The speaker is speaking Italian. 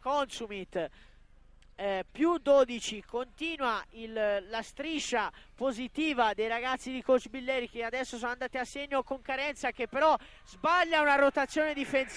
Consumit. Eh, più 12 continua il, la striscia positiva dei ragazzi di coach Billeri che adesso sono andati a segno con carenza che però sbaglia una rotazione difensiva